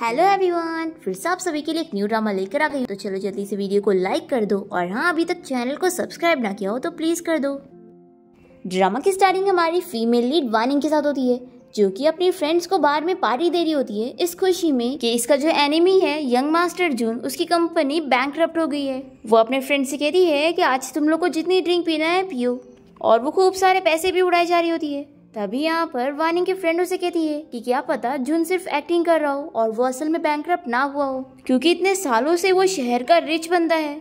hello everyone फिर से आप सभी के लिए एक न्यू ड्रामा लेकर आ गई तो चलो जल्दी से वीडियो को लाइक कर दो और हाँ अभी तक चैनल को सब्सक्राइब ना किया हो तो प्लीज कर दो ड्रामा की स्टार्टिंग हमारी फीमेल लीड वानिंग के साथ होती है जो कि अपनी फ्रेंड्स को बार में पार्टी दे रही होती है इस खुशी में कि इसका जो एनिमी है यंग मास्टर जून उसकी कंपनी बैंक हो गई है वो अपने फ्रेंड से कहती है कि आज तुम लोग को जितनी ड्रिंक पीना है पियो और वो खूब सारे पैसे भी उड़ाई जा रही होती है तभी यहाँ पर वानी के फ्रेंड उसे कहती है कि क्या पता जुन सिर्फ एक्टिंग कर रहा हो और वो असल में बैंक ना हुआ हो क्योंकि इतने सालों से वो शहर का रिच बंदा है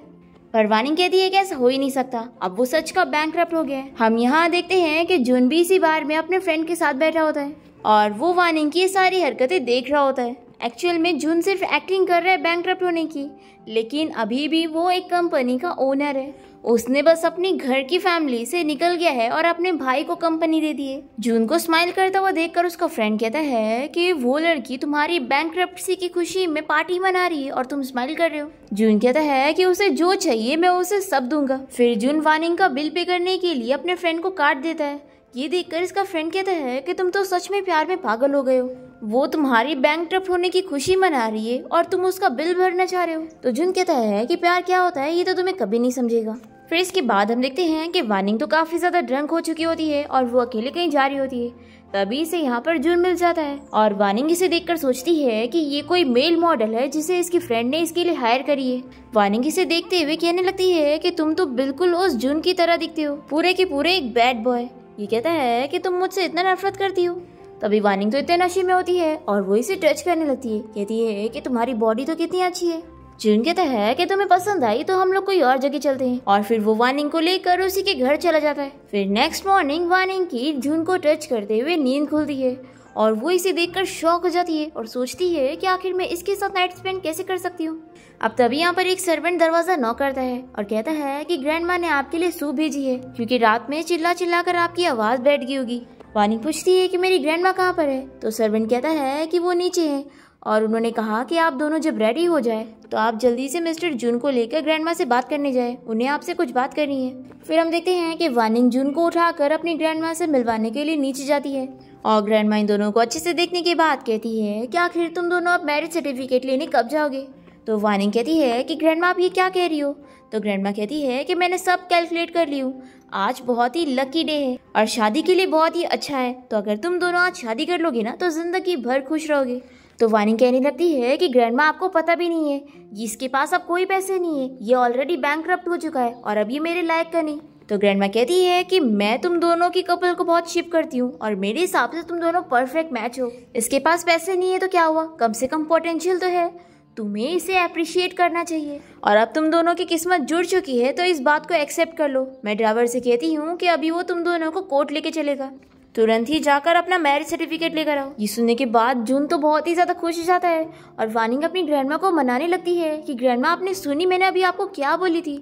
पर वानी कहती है कि ऐसा हो ही नहीं सकता अब वो सच का बैंक हो गया हम यहाँ देखते हैं कि जुन भी इसी बार में अपने फ्रेंड के साथ बैठा होता है और वो वानिंग की सारी हरकतें देख रहा होता है एक्चुअल में जून सिर्फ एक्टिंग कर रहा है बैंक होने की लेकिन अभी भी वो एक कंपनी का ओनर है उसने बस अपनी घर की फैमिली से निकल गया है और अपने भाई को कंपनी दे दी है जून को स्माइल करता हुआ देखकर उसका फ्रेंड कहता है कि वो लड़की तुम्हारी बैंक की खुशी में पार्टी मना रही है और तुम स्माइल कर रहे हो जून कहता है कि उसे जो चाहिए मैं उसे सब दूंगा फिर जून वार्निंग का बिल पे करने के लिए अपने फ्रेंड को काट देता है ये देखकर इसका फ्रेंड कहता है कि तुम तो सच में प्यार में पागल हो गए हो वो तुम्हारी बैंक ड्राफ्ट होने की खुशी मना रही है और तुम उसका बिल भरना चाह रहे हो तो जुन कहता है कि प्यार क्या होता है ये तो तुम्हें कभी नहीं समझेगा फिर इसके बाद हम देखते हैं कि वानिंग तो काफ़ी ज़्यादा ड्रंक हो चुकी होती है और वो अकेले कहीं जा रही होती है तभी इसे यहाँ पर जुन मिल जाता है और वानिंग इसे देखकर सोचती है कि ये कोई मेल मॉडल है जिसे इसकी फ्रेंड ने इसके लिए हायर करी है वानिंग इसे देखते हुए कहने लगती है कि तुम तो बिल्कुल उस जुन की तरह दिखते हो पूरे के पूरे एक बैड बॉय ये कहता है कि तुम मुझसे इतना नफरत करती हो तभी वानिंग तो इतने नशे में होती है और वो इसे टच करने लगती है कहती है कि तुम्हारी बॉडी तो कितनी अच्छी है जून कहता है कि तुम्हें पसंद आई तो हम लोग कोई और जगह चलते हैं और फिर वो वानिंग को लेकर उसी के घर चला जाता है फिर नेक्स्ट मॉर्निंग वानिंग की जून को टच करते हुए नींद खुलती है और वो इसे देखकर शौक हो जाती है और सोचती है कि आखिर मैं इसके साथ नाइट स्पेंड कैसे कर सकती हूँ अब तभी यहाँ पर एक सर्वेंट दरवाजा नॉक करता है और कहता है कि ग्रैंडमा ने आपके लिए सूप भेजी है क्योंकि रात में चिल्ला चिल्ला कर आपकी आवाज बैठ गई होगी वानी पूछती है कि मेरी ग्रैंड माँ कहाँ पर है तो सर्वेंट कहता है कि वो नीचे है और उन्होंने कहा कि आप दोनों जब रेडी हो जाए तो आप जल्दी से मिस्टर जून को लेकर ग्रैंड माँ से बात करने जाए उन्हें आपसे कुछ बात करनी है फिर हम देखते हैं कि वानिंग जून को उठाकर अपनी ग्रैंड माँ से मिलवाने के लिए नीचे जाती है और ग्रैंड माँ इन दोनों को अच्छे से देखने के बाद कहती है कि आखिर तुम दोनों अब मैरिज सर्टिफिकेट लेने कब जाओगे तो वानिंग कहती है कि ग्रैंड माँ आप ये क्या कह रही हो तो ग्रैंड माँ कहती है कि मैंने सब कैलकुलेट कर ली हूँ आज बहुत ही लकी डे है और शादी के लिए बहुत ही अच्छा है तो अगर तुम दोनों आज शादी कर लोगे ना तो जिंदगी भर खुश रहोगे तो वानी कहने लगती है कि माँ आपको पता भी नहीं है जिसके पास अब कोई पैसे नहीं है ये ऑलरेडी बैंक हो चुका है और अब ये मेरे लायक का नहीं तो माँ कहती है कि मैं तुम दोनों की कपल को बहुत शिप करती हूँ और मेरे हिसाब से तुम दोनों परफेक्ट मैच हो इसके पास पैसे नहीं है तो क्या हुआ कम से कम पोटेंशियल तो है तुम्हें इसे अप्रिशिएट करना चाहिए और अब तुम दोनों की किस्मत जुड़ चुकी है तो इस बात को एक्सेप्ट कर लो मैं ड्राइवर से कहती हूँ कि अभी वो तुम दोनों को कोर्ट लेके चलेगा तुरंत ही जाकर अपना मैरिज सर्टिफिकेट लेकर आओ ये सुनने के बाद जून तो बहुत ही ज़्यादा खुश हो जाता है और वानिंग अपनी ग्रैंड को मनाने लगती है कि ग्रैंड आपने सुनी मैंने अभी आपको क्या बोली थी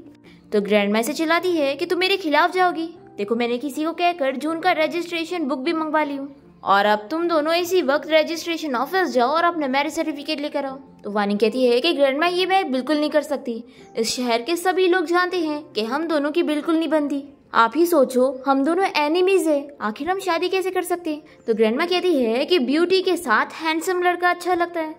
तो ग्रैंड इसे चिल्लाती है कि तुम मेरे खिलाफ जाओगी देखो मैंने किसी को कहकर जून का रजिस्ट्रेशन बुक भी मंगवा ली हूँ और अब तुम दोनों इसी वक्त रजिस्ट्रेशन ऑफिस जाओ और अपना मैरिज सर्टिफिकेट लेकर आओ तो वानी कहती है कि ग्रैंड ये मैं बिल्कुल नहीं कर सकती इस शहर के सभी लोग जानते हैं कि हम दोनों की बिल्कुल नहीं बनती आप ही सोचो हम दोनों एनिमीज हैं आखिर हम शादी कैसे कर सकते हैं तो ग्रैंड कहती है कि ब्यूटी के साथ हैंडसम लड़का अच्छा लगता है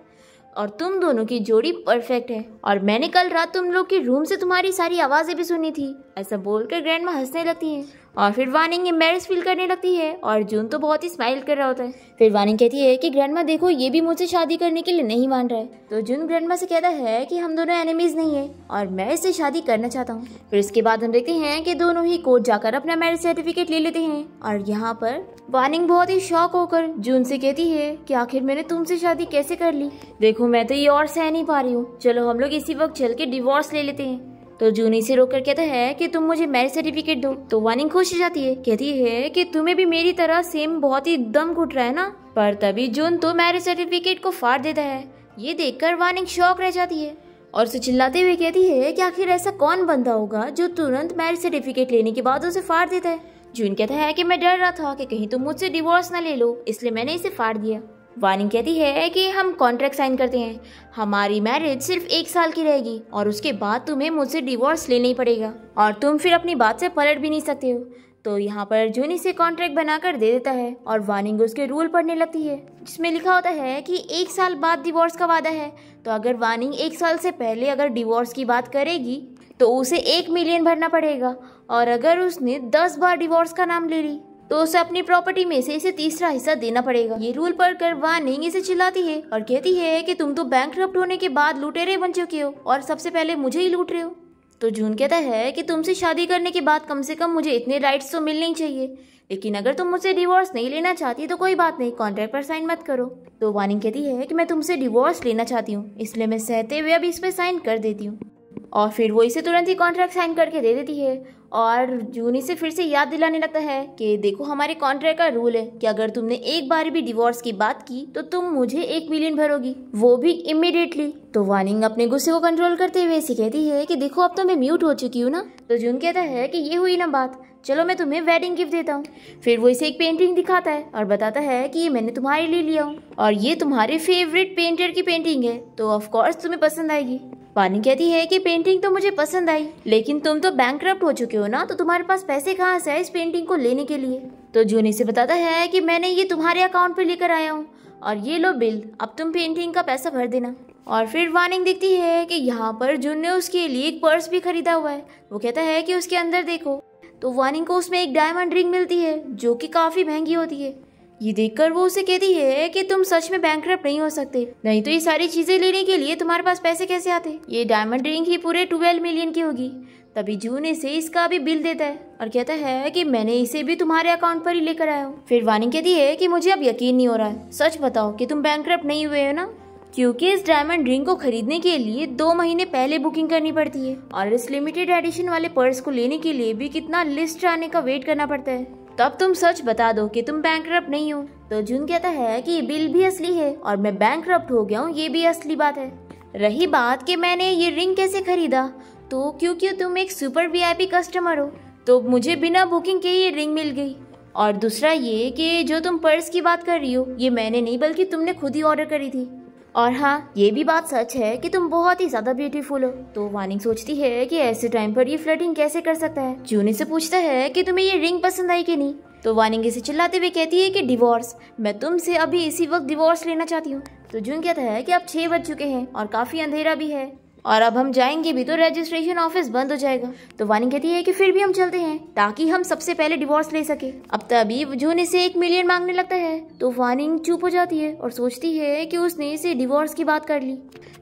और तुम दोनों की जोड़ी परफेक्ट है और मैंने कल रात तुम लोग के रूम से तुम्हारी सारी आवाज़ें भी सुनी थी ऐसा बोलकर ग्रैंड हंसने लगती हैं और फिर वानिंग एम्बेरस फील करने लगती है और जून तो बहुत ही स्माइल कर रहा होता है फिर वानिंग कहती है कि ग्रैंड देखो ये भी मुझसे शादी करने के लिए नहीं मान रहा है तो जून ग्रैंड से कहता है कि हम दोनों एनिमीज नहीं है और मैं इससे शादी करना चाहता हूँ फिर इसके बाद हम देखते हैं कि दोनों ही कोर्ट जाकर अपना मैरिज सर्टिफिकेट ले लेते हैं और यहाँ पर वानिंग बहुत ही शौक होकर जून से कहती है कि आखिर मैंने तुमसे शादी कैसे कर ली देखो मैं तो ये और सह नहीं पा रही हूँ चलो हम लोग इसी वक्त चल के डिवोर्स ले लेते हैं तो जूनी से रोककर कहता है कि तुम मुझे मैरिज सर्टिफिकेट दो तो वानिंग खुश हो जाती है कहती है कि तुम्हें भी मेरी तरह सेम बहुत ही दम घुट रहा है ना पर तभी जून तो मैरिज सर्टिफिकेट को फाड़ देता है ये देखकर वानिंग शौक रह जाती है और उसे चिल्लाते हुए कहती है कि आखिर ऐसा कौन बंदा होगा जो तुरंत मैरिज सर्टिफिकेट लेने के बाद उसे फाड़ देता है जून कहता है कि मैं डर रहा था कि कहीं तुम मुझसे डिवोर्स ना ले लो इसलिए मैंने इसे फाड़ दिया वार्निंग कहती है कि हम कॉन्ट्रैक्ट साइन करते हैं हमारी मैरिज सिर्फ एक साल की रहेगी और उसके बाद तुम्हें मुझसे डिवोर्स लेना ही पड़ेगा और तुम फिर अपनी बात से पलट भी नहीं सकते हो तो यहाँ पर जूनी से कॉन्ट्रैक्ट बनाकर दे देता है और वार्निंग उसके रूल पढ़ने लगती है जिसमें लिखा होता है कि एक साल बाद डिवोर्स का वादा है तो अगर वार्निंग एक साल से पहले अगर डिवोर्स की बात करेगी तो उसे एक मिलियन भरना पड़ेगा और अगर उसने दस बार डिवोर्स का नाम ले ली तो उसे अपनी प्रॉपर्टी में से इसे तीसरा हिस्सा देना पड़ेगा ये रूल पढ़कर नहीं इसे चिल्लाती है और कहती है कि तुम तो बैंक होने के बाद लुटेरे बन चुके हो और सबसे पहले मुझे ही लूट रहे हो तो जून कहता है कि तुमसे शादी करने के बाद कम से कम मुझे इतने राइट्स तो मिलने ही चाहिए लेकिन अगर तुम मुझसे डिवोर्स नहीं लेना चाहती तो कोई बात नहीं कॉन्ट्रैक्ट पर साइन मत करो तो वानिंग कहती है कि मैं तुमसे डिवोर्स लेना चाहती हूँ इसलिए मैं सहते हुए अभी इस पर साइन कर देती हूँ और फिर वो इसे तुरंत ही कॉन्ट्रैक्ट साइन करके दे देती है और जूनी से फिर से याद दिलाने लगता है कि देखो हमारे कॉन्ट्रैक्ट का रूल है कि अगर तुमने एक बार भी डिवोर्स की बात की तो तुम मुझे एक मिलियन भरोगी वो भी इमिडिएटली तो वानिंग अपने गुस्से को कंट्रोल करते हुए ऐसी कहती है कि देखो अब तो मैं म्यूट हो चुकी हूँ ना तो जून कहता है कि ये हुई ना बात चलो मैं तुम्हें वेडिंग गिफ्ट देता हूँ फिर वो इसे एक पेंटिंग दिखाता है और बताता है कि ये मैंने तुम्हारे लिए लिया हूँ और ये तुम्हारे फेवरेट पेंटर की पेंटिंग है तो कोर्स तुम्हें पसंद आएगी पानी कहती है कि पेंटिंग तो मुझे पसंद आई लेकिन तुम तो बैंक हो चुके हो ना तो तुम्हारे पास पैसे कहाँ से है इस पेंटिंग को लेने के लिए तो जून इसे बताता है कि मैंने ये तुम्हारे अकाउंट पे लेकर आया हूँ और ये लो बिल अब तुम पेंटिंग का पैसा भर देना और फिर वार्निंग दिखती है कि यहाँ पर जून ने उसके लिए एक पर्स भी खरीदा हुआ है वो कहता है कि उसके अंदर देखो तो वानी को उसमें एक डायमंड रिंग मिलती है जो कि काफ़ी महंगी होती है ये देखकर वो उसे कहती है कि तुम सच में बैंक नहीं हो सकते नहीं तो ये सारी चीज़ें लेने के लिए तुम्हारे पास पैसे कैसे आते ये डायमंड रिंग ही पूरे ट्वेल्व मिलियन की होगी तभी जून इसे इसका भी बिल देता है और कहता है कि मैंने इसे भी तुम्हारे अकाउंट पर ही लेकर आया हूँ फिर वानी कहती है कि मुझे अब यकीन नहीं हो रहा है सच बताओ कि तुम बैंक नहीं हुए हो ना क्योंकि इस डायमंड रिंग को खरीदने के लिए दो महीने पहले बुकिंग करनी पड़ती है और इस लिमिटेड एडिशन वाले पर्स को लेने के लिए भी कितना लिस्ट आने का वेट करना पड़ता है तब तुम सच बता दो कि तुम बैंक नहीं हो तो जून कहता है कि ये बिल भी असली है और मैं बैंक हो गया हूँ ये भी असली बात है रही बात कि मैंने ये रिंग कैसे खरीदा तो क्योंकि तुम एक सुपर वीआईपी कस्टमर हो तो मुझे बिना बुकिंग के ये रिंग मिल गई और दूसरा ये कि जो तुम पर्स की बात कर रही हो ये मैंने नहीं बल्कि तुमने खुद ही ऑर्डर करी थी और हाँ ये भी बात सच है कि तुम बहुत ही ज्यादा ब्यूटीफुल हो तो वानिंग सोचती है कि ऐसे टाइम पर ये फ्लर्टिंग कैसे कर सकता है जूनी से पूछता है कि तुम्हें ये रिंग पसंद आई कि नहीं तो वानिंग इसे चिल्लाते हुए कहती है कि डिवोर्स मैं तुमसे अभी इसी वक्त डिवोर्स लेना चाहती हूँ तो जून कहता है कि आप छह बज चुके हैं और काफ़ी अंधेरा भी है और अब हम जाएंगे भी तो रजिस्ट्रेशन ऑफिस बंद हो जाएगा तो वानी कहती है कि फिर भी हम चलते हैं ताकि हम सबसे पहले डिवोर्स ले सके अब तभी जो इसे एक मिलियन मांगने लगता है तो वानी चुप हो जाती है और सोचती है कि उसने इसे डिवोर्स की बात कर ली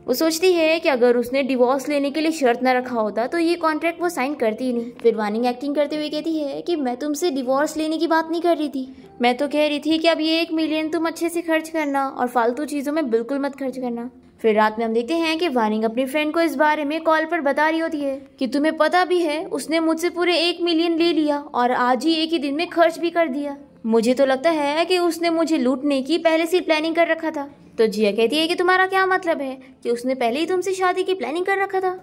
वो सोचती है कि अगर उसने डिवोर्स लेने के लिए शर्त न रखा होता तो ये कॉन्ट्रैक्ट वो साइन करती ही नहीं फिर वानिंग एक्टिंग करते हुए कहती है कि मैं तुमसे डिवोर्स लेने की बात नहीं कर रही थी मैं तो कह रही थी कि अब ये एक मिलियन तुम अच्छे से खर्च करना और फालतू चीज़ों में बिल्कुल मत खर्च करना फिर रात में हम देखते हैं कि वानिंग अपनी फ्रेंड को इस बारे में कॉल पर बता रही होती है कि तुम्हें पता भी है उसने मुझसे पूरे एक मिलियन ले लिया और आज ही एक ही दिन में खर्च भी कर दिया मुझे तो लगता है कि उसने मुझे लूटने की पहले से प्लानिंग कर रखा था तो जिया कहती है कि तुम्हारा क्या मतलब है कि उसने पहले ही तुमसे शादी की प्लानिंग कर रखा था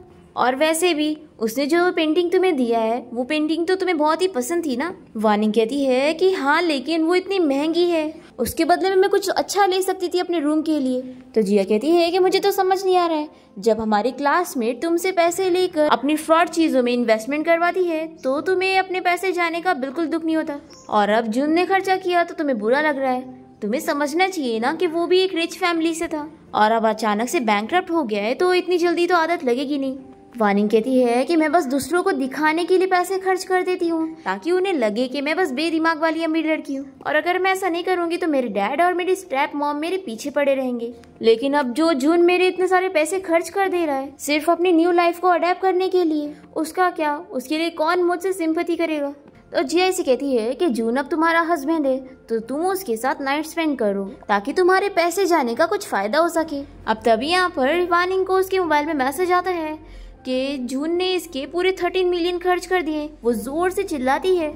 और वैसे भी उसने जो पेंटिंग तुम्हें दिया है वो पेंटिंग तो तुम्हें बहुत ही पसंद थी ना वानी कहती है कि हाँ लेकिन वो इतनी महंगी है उसके बदले में मैं कुछ अच्छा ले सकती थी अपने रूम के लिए तो जिया कहती है कि मुझे तो समझ नहीं आ रहा है जब हमारी क्लासमेट तुमसे पैसे लेकर अपनी फ्रॉड चीज़ों में इन्वेस्टमेंट करवाती है तो तुम्हें अपने पैसे जाने का बिल्कुल दुख नहीं होता और अब जुन ने खर्चा किया तो तुम्हें बुरा लग रहा है तुम्हें समझना चाहिए ना कि वो भी एक रिच फैमिली से था और अब अचानक से बैंक हो गया है तो इतनी जल्दी तो आदत लगेगी नहीं वानिंग कहती है कि मैं बस दूसरों को दिखाने के लिए पैसे खर्च कर देती हूँ ताकि उन्हें लगे कि मैं बस बेदिमाग वाली अमीर लड़की हूँ और अगर मैं ऐसा नहीं करूँगी तो मेरे डैड और मेरी स्ट्रैप मॉम मेरे पीछे पड़े रहेंगे लेकिन अब जो जून मेरे इतने सारे पैसे खर्च कर दे रहा है सिर्फ अपनी न्यू लाइफ को अडेप्ट करने के लिए उसका क्या उसके लिए कौन मुझसे सिंपति करेगा तो जी ऐसी कहती है कि जून अब तुम्हारा हस्बैंड है तो तुम उसके साथ नाइट स्पेंड करो ताकि तुम्हारे पैसे जाने का कुछ फायदा हो सके अब तभी यहाँ पर वानिंग को उसके मोबाइल में मैसेज आता है कि जून ने इसके पूरे थर्टीन मिलियन खर्च कर दिए वो जोर से चिल्लाती है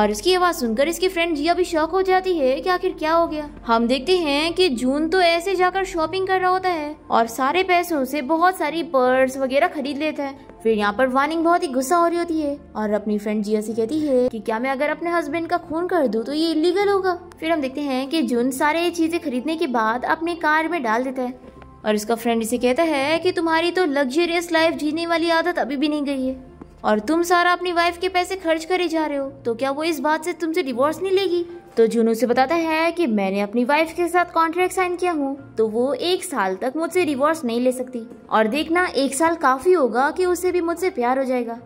और इसकी आवाज़ सुनकर इसकी फ्रेंड जिया भी शौक हो जाती है कि आखिर क्या हो गया हम देखते हैं कि जून तो ऐसे जाकर शॉपिंग कर रहा होता है और सारे पैसों से बहुत सारी पर्स वगैरह खरीद लेता है फिर यहाँ पर वार्निंग बहुत ही गुस्सा हो रही होती है और अपनी फ्रेंड जिया से कहती है कि क्या मैं अगर अपने हस्बैंड का खून कर दूँ तो ये इलीगल होगा फिर हम देखते हैं कि जून सारे चीजें खरीदने के बाद अपने कार में डाल देता है और इसका फ्रेंड इसे कहता है कि तुम्हारी तो लग्जरियस लाइफ जीने वाली आदत अभी भी नहीं गई है और तुम सारा अपनी वाइफ के पैसे खर्च करे जा रहे हो तो क्या वो इस बात से तुमसे डिवोर्स नहीं लेगी तो जुनू से बताता है कि मैंने अपनी वाइफ के साथ कॉन्ट्रैक्ट साइन किया हूँ तो वो एक साल तक मुझसे डिवोर्स नहीं ले सकती और देखना एक साल काफी होगा कि उसे भी मुझसे प्यार हो जाएगा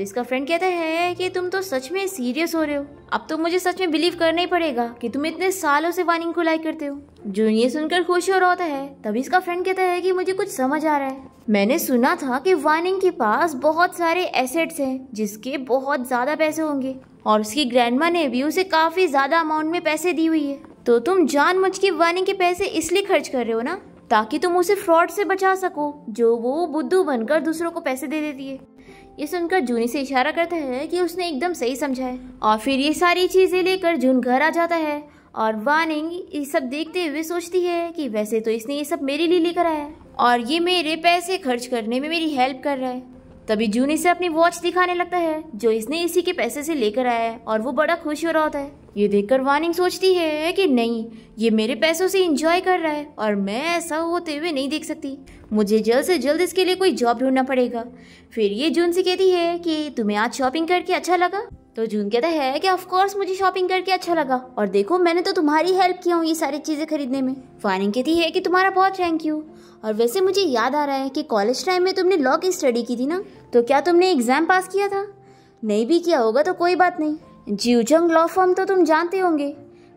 तो इसका फ्रेंड कहता है कि तुम तो सच में सीरियस हो रहे हो अब तो मुझे सच में बिलीव करना ही पड़ेगा कि तुम इतने सालों से वानिंग को लाइक करते हो जून ये सुनकर खुश हो रहा होता है तभी इसका फ्रेंड कहता है कि मुझे कुछ समझ आ रहा है मैंने सुना था कि वानिंग के पास बहुत सारे एसेट्स हैं जिसके बहुत ज्यादा पैसे होंगे और उसकी ग्रैंडमा ने भी उसे काफी ज्यादा अमाउंट में पैसे दी हुई है तो तुम मुझ के वानिंग के पैसे इसलिए खर्च कर रहे हो ना ताकि तुम उसे फ्रॉड से बचा सको जो वो बुद्धू बनकर दूसरों को पैसे दे देती है ये सुनकर जूनी से इशारा करता है कि उसने एकदम सही समझा है और फिर ये सारी चीज़ें लेकर जून घर आ जाता है और वानिंग ये सब देखते हुए सोचती है कि वैसे तो इसने ये सब मेरे लिए लेकर आया है और ये मेरे पैसे खर्च करने में मेरी हेल्प कर रहा है तभी जूनी से अपनी वॉच दिखाने लगता है जो इसने इसी के पैसे से लेकर आया है और वो बड़ा खुश हो रहा होता है ये देखकर वानिंग सोचती है कि नहीं ये मेरे पैसों से इंजॉय कर रहा है और मैं ऐसा होते हुए नहीं देख सकती मुझे जल्द से जल्द इसके लिए कोई जॉब ढूंढना पड़ेगा फिर ये जून से कहती है कि तुम्हें आज शॉपिंग करके अच्छा लगा तो जून कहता है कि ऑफ कोर्स मुझे शॉपिंग करके अच्छा लगा और देखो मैंने तो तुम्हारी हेल्प किया हूँ ये सारी चीज़ें खरीदने में फानिंग कहती है कि तुम्हारा बहुत थैंक यू और वैसे मुझे याद आ रहा है कि कॉलेज टाइम में तुमने लॉ की स्टडी की थी ना तो क्या तुमने एग्ज़ाम पास किया था नहीं भी किया होगा तो कोई बात नहीं जीवजंग लॉ फॉर्म तो तुम जानते होंगे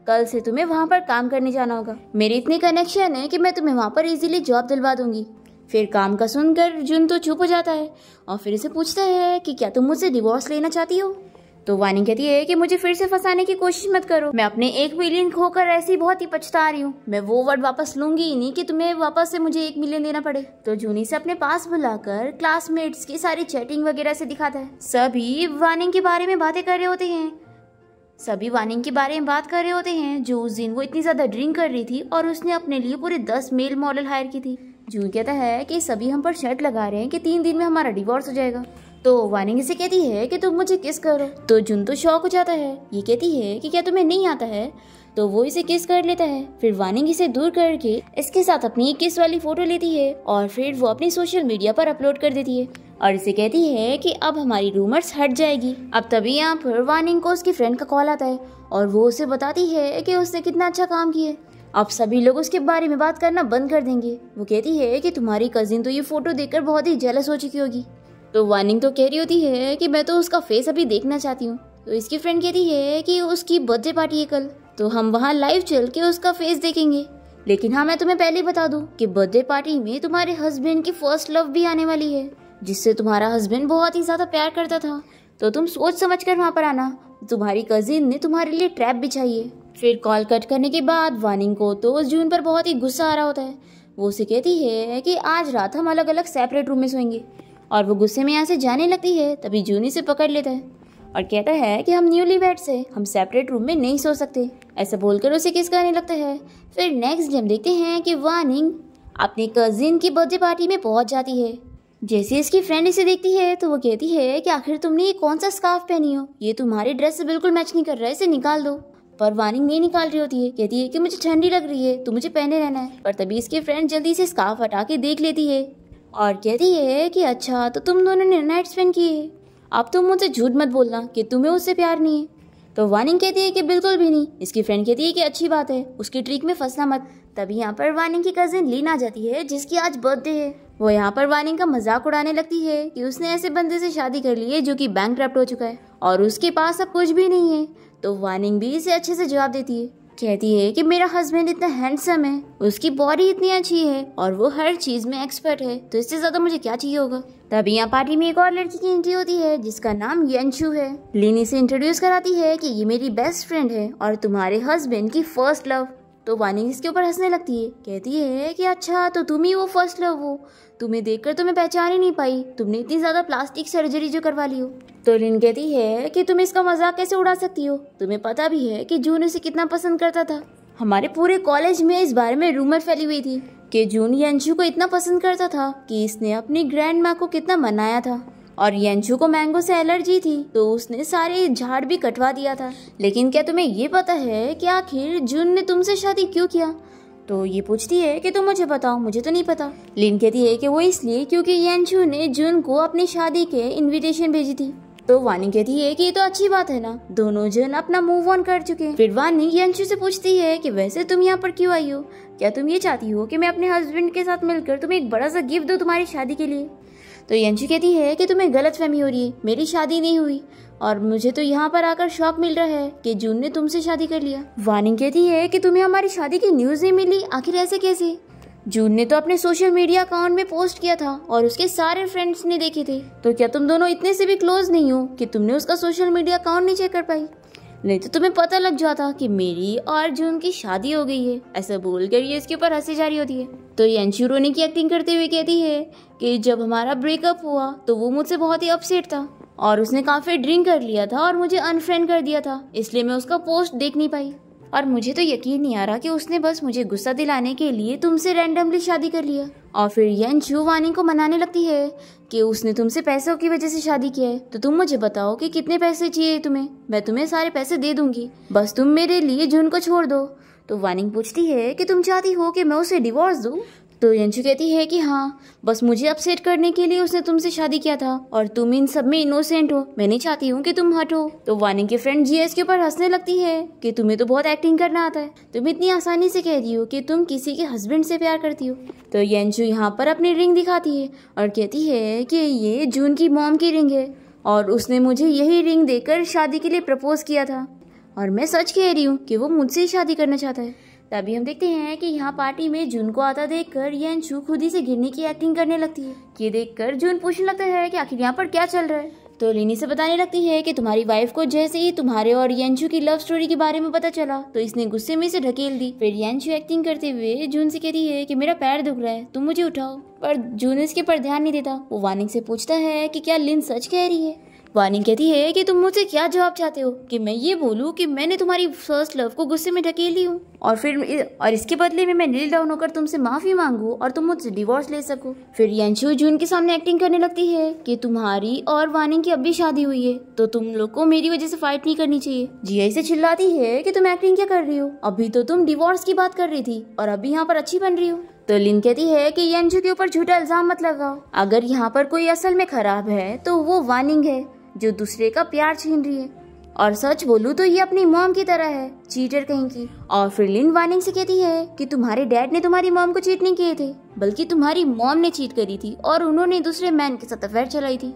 कल से तुम्हें वहाँ पर काम करने जाना होगा मेरी इतनी कनेक्शन है कि मैं तुम्हें वहाँ पर इजीली जॉब दिलवा दूंगी फिर काम का सुनकर जुन तो चुप हो जाता है और फिर इसे पूछता है कि क्या तुम मुझसे डिवोर्स लेना चाहती हो तो वानी कहती है कि मुझे फिर से फंसाने की कोशिश मत करो मैं अपने एक मिलियन खोकर ऐसी बहुत ही पछता रही हूँ मैं वो वर्ड वापस लूंगी ही नहीं कि तुम्हें वापस से मुझे एक मिलियन देना पड़े तो जूनी से अपने पास बुलाकर क्लासमेट्स की सारी चैटिंग वगैरह से दिखाता है सभी वानिंग के बारे में बातें कर रहे होते हैं सभी वानिंग के बारे में बात कर रहे होते हैं जो उस दिन वो इतनी ज़्यादा ड्रिंक कर रही थी और उसने अपने लिए पूरे दस मेल मॉडल हायर की थी जो कहता है कि सभी हम पर शर्ट लगा रहे हैं कि तीन दिन में हमारा डिवोर्स हो जाएगा तो वानिंग इसे कहती है कि तुम मुझे किस करो तो जुन तो शौक हो जाता है ये कहती है कि क्या तुम्हें नहीं आता है तो वो इसे किस कर लेता है फिर वानिंग इसे दूर करके इसके साथ अपनी किस वाली फोटो लेती है और फिर वो अपनी सोशल मीडिया पर अपलोड कर देती है और इसे कहती है कि अब हमारी रूमर्स हट जाएगी अब तभी यहाँ पर वानिंग को उसकी फ्रेंड का कॉल आता है और वो उसे बताती है कि उसने कितना अच्छा काम किया अब सभी लोग उसके बारे में बात करना बंद कर देंगे वो कहती है कि तुम्हारी कजिन तो ये फोटो देखकर बहुत ही जेलस हो चुकी होगी तो वार्निंग तो कह रही होती है कि मैं तो उसका फेस अभी देखना चाहती हूँ तो इसकी फ्रेंड कहती है कि उसकी बर्थडे पार्टी है कल तो हम वहाँ लाइव चल के उसका फेस देखेंगे लेकिन हाँ मैं तुम्हें पहले बता दूँ कि बर्थडे पार्टी में तुम्हारे हस्बैंड की फर्स्ट लव भी आने वाली है जिससे तुम्हारा हस्बैंड बहुत ही ज़्यादा प्यार करता था तो तुम सोच समझ कर वहाँ पर आना तुम्हारी कजिन ने तुम्हारे लिए ट्रैप बिछाई है फिर कॉल कट करने के बाद वानिंग को तो जून पर बहुत ही गुस्सा आ रहा होता है वो उसे कहती है कि आज रात हम अलग अलग सेपरेट रूम में सोएंगे और वो गुस्से में यहाँ से जाने लगती है तभी जूनी से पकड़ लेता है और कहता है कि हम न्यूली बेड से हम सेपरेट रूम में नहीं सो सकते ऐसा बोलकर उसे किस करने लगता है फिर नेक्स्ट डे हम देखते हैं कि वानिंग अपने कजिन की बर्थडे पार्टी में पहुंच जाती है जैसे इसकी फ्रेंड इसे देखती है तो वो कहती है कि आखिर तुमने ये कौन सा स्कार्फ पहनी हो ये तुम्हारी ड्रेस से बिल्कुल मैच नहीं कर रहा है इसे निकाल दो पर वार्निंग नहीं निकाल रही होती है कहती है कि मुझे ठंडी लग रही है तो मुझे पहने रहना है पर तभी इसकी फ्रेंड जल्दी से स्कार्फ हटा के देख लेती है और कहती है कि अच्छा तो तुम दोनों ने नाइट स्पेंड किए अब तुम मुझसे झूठ मत बोलना कि तुम्हें उससे प्यार नहीं है तो वार्निंग कहती है कि बिल्कुल भी नहीं इसकी फ्रेंड कहती है कि अच्छी बात है उसकी ट्रिक में फंसना मत तभी यहाँ पर वानी की कजिन लीन आ जाती है जिसकी आज बर्थडे है वो यहाँ पर वानी का मजाक उड़ाने लगती है कि उसने ऐसे बंदे से शादी कर ली है जो कि बैंक हो चुका है और उसके पास अब कुछ भी नहीं है तो वानिंग भी इसे अच्छे से जवाब देती है कहती है कि मेरा हस्बैंड इतना हैंडसम है उसकी बॉडी इतनी अच्छी है और वो हर चीज में एक्सपर्ट है तो इससे ज्यादा मुझे क्या चाहिए होगा तभी यहाँ पार्टी में एक और लड़की की एंट्री होती है जिसका नाम यंशु है लीनी से इंट्रोड्यूस कराती है कि ये मेरी बेस्ट फ्रेंड है और तुम्हारे हस्बैंड की फर्स्ट लव तो वानी इसके ऊपर हंसने लगती है कहती है कि अच्छा तो तुम ही वो फर्स्ट लव हो तुम्हें देखकर तो मैं पहचान ही नहीं पाई तुमने इतनी ज़्यादा प्लास्टिक सर्जरी जो करवा ली हो तो लिन कहती है कि तुम इसका मजाक कैसे उड़ा सकती हो तुम्हें पता भी है कि जून उसे कितना पसंद करता था हमारे पूरे कॉलेज में इस बारे में रूमर फैली हुई थी कि जून यंशु को इतना पसंद करता था कि इसने अपनी ग्रैंड माँ को कितना मनाया था और यंशु को मैंगो से एलर्जी थी तो उसने सारे झाड़ भी कटवा दिया था लेकिन क्या तुम्हें ये पता है कि आखिर जून ने तुमसे शादी क्यों किया तो ये पूछती है कि तुम मुझे बताओ मुझे तो नहीं पता लिन कहती है कि वो इसलिए क्योंकि यंशु ने जून को अपनी शादी के इनविटेशन भेजी थी तो वानी कहती है कि ये तो अच्छी बात है ना दोनों जन अपना मूव ऑन कर चुके हैं फिर वानी यंशु से पूछती है कि वैसे तुम यहाँ पर क्यों आई हो क्या तुम ये चाहती हो कि मैं अपने हस्बैंड के साथ मिलकर तुम्हें एक बड़ा सा गिफ्ट दूँ तुम्हारी शादी के लिए तो यंशी कहती है कि तुम्हें गलत फहमी हो रही है मेरी शादी नहीं हुई और मुझे तो यहाँ पर आकर शौक मिल रहा है कि जून ने तुमसे शादी कर लिया वानिंग कहती है कि तुम्हें हमारी शादी की न्यूज़ नहीं मिली आखिर ऐसे कैसे जून ने तो अपने सोशल मीडिया अकाउंट में पोस्ट किया था और उसके सारे फ्रेंड्स ने देखे थे तो क्या तुम दोनों इतने से भी क्लोज नहीं हो कि तुमने उसका सोशल मीडिया अकाउंट नहीं चेक कर पाई नहीं तो तुम्हें पता लग जाता कि मेरी और जून की शादी हो गई है ऐसा बोल कर ये इसके ऊपर हंसी जारी होती है तो ये अंशु की एक्टिंग करते हुए कहती है कि जब हमारा ब्रेकअप हुआ तो वो मुझसे बहुत ही अपसेट था और उसने काफ़ी ड्रिंक कर लिया था और मुझे अनफ्रेंड कर दिया था इसलिए मैं उसका पोस्ट देख नहीं पाई और मुझे तो यकीन नहीं आ रहा कि उसने बस मुझे गुस्सा दिलाने के लिए तुमसे रैंडमली शादी कर लिया और फिर यन वानी को मनाने लगती है कि उसने तुमसे पैसों की वजह से शादी किया है तो तुम मुझे बताओ कि कितने पैसे चाहिए तुम्हें मैं तुम्हें सारे पैसे दे दूंगी बस तुम मेरे लिए जून को छोड़ दो तो वानिंग पूछती है कि तुम चाहती हो कि मैं उसे डिवोर्स दूँ तो यंशु कहती है कि हाँ बस मुझे अपसेट करने के लिए उसने तुमसे शादी किया था और तुम इन सब में इनोसेंट हो मैं नहीं चाहती हूँ कि तुम हटो तो वानी के फ्रेंड जीएस के ऊपर हंसने लगती है कि तुम्हें तो बहुत एक्टिंग करना आता है तुम इतनी आसानी से कह रही हो कि तुम किसी के हस्बैंड से प्यार करती हो तो यंशु यहाँ पर अपनी रिंग दिखाती है और कहती है कि ये जून की मॉम की रिंग है और उसने मुझे यही रिंग देकर शादी के लिए प्रपोज किया था और मैं सच कह रही हूँ कि वो मुझसे ही शादी करना चाहता है तभी हम देखते हैं कि यहाँ पार्टी में जून को आता देखकर यंशु खुद ही से गिरने की एक्टिंग करने लगती है ये देखकर जून पूछने लगता है कि आखिर यहाँ पर क्या चल रहा है तो लिनी से बताने लगती है कि तुम्हारी वाइफ को जैसे ही तुम्हारे और यंशु की लव स्टोरी के बारे में पता चला तो इसने गुस्से में इसे ढकेल दी फिर यंशु एक्टिंग करते हुए जून से कहती है कि मेरा पैर दुख रहा है तुम मुझे उठाओ पर जून इसके पर ध्यान नहीं देता वो वानिंग से पूछता है कि क्या लिन सच कह रही है वानी कहती है कि तुम मुझसे क्या जवाब चाहते हो कि मैं ये बोलूँ कि मैंने तुम्हारी फर्स्ट लव को गुस्से में ढकेली हूँ और फिर और इसके बदले में मैं नील डाउन होकर तुमसे माफ़ी मांगू और तुम मुझसे डिवोर्स ले सको फिर यंशु जून के सामने एक्टिंग करने लगती है कि तुम्हारी और वानी की अभी शादी हुई है तो तुम लोग को मेरी वजह से फाइट नहीं करनी चाहिए जी ऐसे चिल्लाती है कि तुम एक्टिंग क्या कर रही हो अभी तो तुम डिवोर्स की बात कर रही थी और अभी यहाँ पर अच्छी बन रही हो तो लिन कहती है कि यंजू के ऊपर झूठा इल्जाम मत लगाओ अगर यहाँ पर कोई असल में खराब है तो वो वार्निंग है जो दूसरे का प्यार छीन रही है और सच बोलूँ तो ये अपनी मॉम की तरह है चीटर कहीं की और फिर लिन वार्निंग से कहती है कि तुम्हारे डैड ने तुम्हारी मॉम को चीट नहीं किए थे बल्कि तुम्हारी मॉम ने चीट करी थी और उन्होंने दूसरे मैन के साथ अफेयर चलाई थी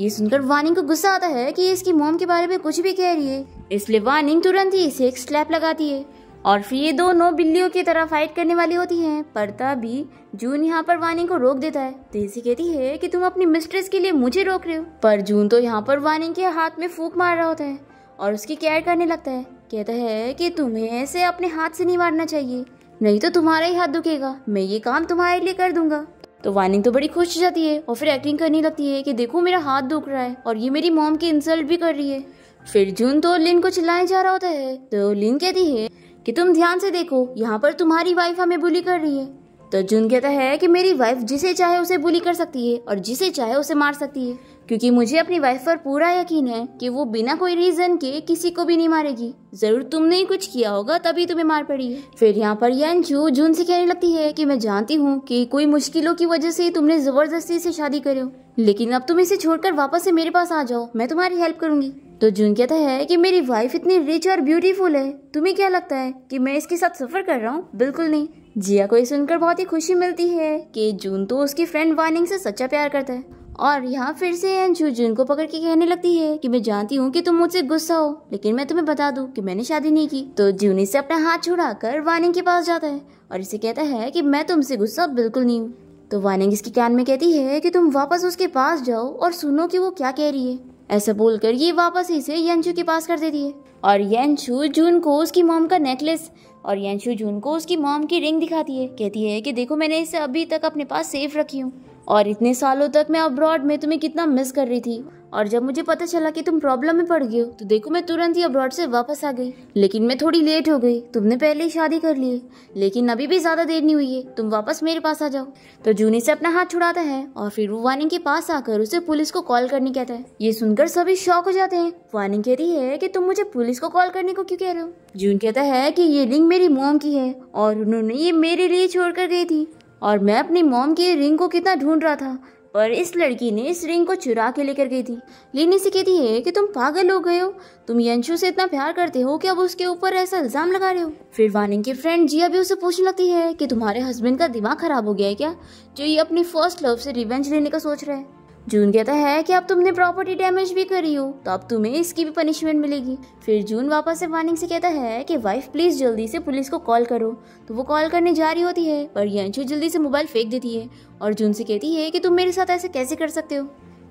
ये सुनकर वार्निंग को गुस्सा आता है कि इसकी मॉम के बारे में कुछ भी कह रही है इसलिए वार्निंग तुरंत ही इसे एक स्लैप लगाती है और फिर ये दोनों बिल्लियों की तरह फाइट करने वाली होती हैं पर तभी जून यहाँ पर वानी को रोक देता है देसी तो कहती है कि तुम अपनी मिस्ट्रेस के लिए मुझे रोक रहे हो पर जून तो यहाँ पर वानी के हाथ में फूक मार रहा होता है और उसकी केयर करने लगता है कहता है कि तुम्हें ऐसे अपने हाथ से नहीं मारना चाहिए नहीं तो तुम्हारा ही हाथ दुखेगा मैं ये काम तुम्हारे लिए कर दूंगा तो वानिंग तो बड़ी खुश हो जाती है और फिर एक्टिंग करने लगती है कि देखो मेरा हाथ दुख रहा है और ये मेरी मॉम की इंसल्ट भी कर रही है फिर जून तो लिन को चिल्लाने जा रहा होता है तो लिन कहती है कि तुम ध्यान से देखो यहाँ पर तुम्हारी वाइफ हमें बुली कर रही है तो जुन कहता है कि मेरी वाइफ जिसे चाहे उसे बुली कर सकती है और जिसे चाहे उसे मार सकती है क्योंकि मुझे अपनी वाइफ पर पूरा यकीन है कि वो बिना कोई रीजन के किसी को भी नहीं मारेगी जरूर तुमने ही कुछ किया होगा तभी तुम्हें मार पड़ी है फिर यहाँ पर यू जून से कहने लगती है कि मैं जानती हूँ कि कोई मुश्किलों की वजह से तुमने जबरदस्ती से शादी करे हो लेकिन अब तुम इसे छोड़कर वापस से मेरे पास आ जाओ मैं तुम्हारी हेल्प करूंगी तो जून कहता है कि मेरी वाइफ इतनी रिच और ब्यूटीफुल है तुम्हें क्या लगता है कि मैं इसके साथ सफ़र कर रहा हूँ बिल्कुल नहीं जिया को ये सुनकर बहुत ही खुशी मिलती है कि जून तो उसकी फ्रेंड वानिंग से सच्चा प्यार करता है और यहाँ फिर से अंशू जून को पकड़ के कहने लगती है कि मैं जानती हूँ कि तुम मुझसे गुस्सा हो लेकिन मैं तुम्हें बता दूँ कि मैंने शादी नहीं की तो जून इसे अपना हाथ छुड़ा कर वानिंग के पास जाता है और इसे कहता है कि मैं तुमसे गुस्सा बिल्कुल नहीं हूँ तो वानिंग इसकी कान में कहती है कि तुम वापस उसके पास जाओ और सुनो कि वो क्या कह रही है ऐसा बोलकर ये वापस इसे यंशु के पास कर देती है और यंशु जून को उसकी मोम का नेकलेस और यंशु जून को उसकी मोम की रिंग दिखाती है कहती है कि देखो मैंने इसे अभी तक अपने पास सेफ रखी हूँ और इतने सालों तक मैं अब्रॉड में तुम्हें कितना मिस कर रही थी और जब मुझे पता चला कि तुम प्रॉब्लम में पड़ गए हो तो देखो मैं तुरंत ही अब्रॉड से वापस आ गई लेकिन मैं थोड़ी लेट हो गई तुमने पहले ही शादी कर ली लेकिन अभी भी ज़्यादा देर नहीं हुई है तुम वापस मेरे पास आ जाओ तो जूनी से अपना हाथ छुड़ाता है और फिर वो वानिंग के पास आकर उसे पुलिस को कॉल करने कहता है ये सुनकर सभी शौक हो जाते हैं वानिंग कहती है की तुम मुझे पुलिस को कॉल करने को क्यूँ कह रहे हो जून कहता है की ये रिंग मेरी मोम की है और उन्होंने ये मेरे लिए छोड़ कर गई थी और मैं अपनी मोम की रिंग को कितना ढूंढ रहा था पर इस लड़की ने इस रिंग को चुरा के लेकर गई थी लीनी से कहती है कि तुम पागल हो गए हो तुम यंशु से इतना प्यार करते हो कि अब उसके ऊपर ऐसा इल्ज़ाम लगा रहे हो फिर वानिंग की फ्रेंड जिया भी उसे पूछने लगती है कि तुम्हारे हस्बैंड का दिमाग खराब हो गया है क्या जो ये अपनी फर्स्ट लव से रिवेंज लेने का सोच रहा है जून कहता है कि अब तुमने प्रॉपर्टी डैमेज भी करी हो तो अब तुम्हें इसकी भी पनिशमेंट मिलेगी फिर जून वापस से वार्निंग से कहता है कि वाइफ प्लीज जल्दी से पुलिस को कॉल करो तो वो कॉल करने जा रही होती है पर यंशु जल्दी से मोबाइल फेंक देती है और जून से कहती है कि तुम मेरे साथ ऐसे कैसे कर सकते हो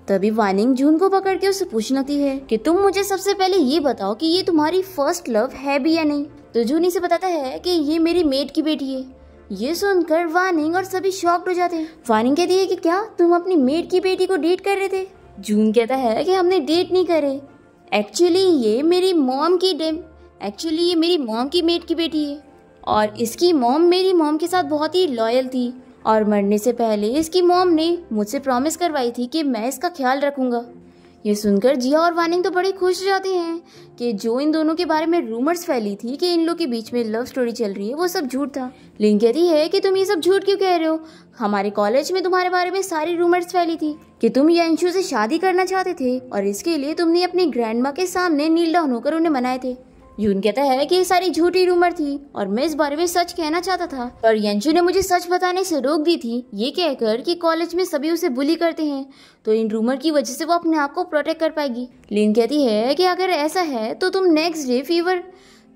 तभी वानिंग जून को पकड़ के उससे पूछनाती है कि तुम मुझे सबसे पहले ये बताओ कि ये तुम्हारी फर्स्ट लव है भी या नहीं तो जून इसे बताता है कि ये मेरी मेड की बेटी है ये सुनकर वानिंग और सभी शॉक्ड हो जाते हैं वानिंग कहती है कि क्या तुम अपनी मेड की बेटी को डेट कर रहे थे जून कहता है कि हमने डेट नहीं करे एक्चुअली ये मेरी मॉम की डेम एक्चुअली ये मेरी मॉम की मेड की बेटी है और इसकी मॉम मेरी मॉम के साथ बहुत ही लॉयल थी और मरने से पहले इसकी मॉम ने मुझसे प्रॉमिस करवाई थी कि मैं इसका ख्याल रखूंगा ये सुनकर जिया और वानिंग तो बड़े खुश जाते हैं कि जो इन दोनों के बारे में रूमर्स फैली थी कि इन लोग के बीच में लव स्टोरी चल रही है वो सब झूठ था लिंग कहती है कि तुम ये सब झूठ क्यों कह रहे हो हमारे कॉलेज में तुम्हारे बारे में सारी रूमर्स फैली थी कि तुम यंशु से शादी करना चाहते थे और इसके लिए तुमने अपनी ग्रैंड के सामने नील डाउन होकर उन्हें मनाए थे यून कहता है कि ये सारी झूठी रूमर थी और मैं इस बारे में सच कहना चाहता था पर यंजू ने मुझे सच बताने से रोक दी थी ये कहकर कि कॉलेज में सभी उसे बुली करते हैं तो इन रूमर की वजह से वो अपने आप को प्रोटेक्ट कर पाएगी लिन कहती है कि अगर ऐसा है तो तुम नेक्स्ट डे फीवर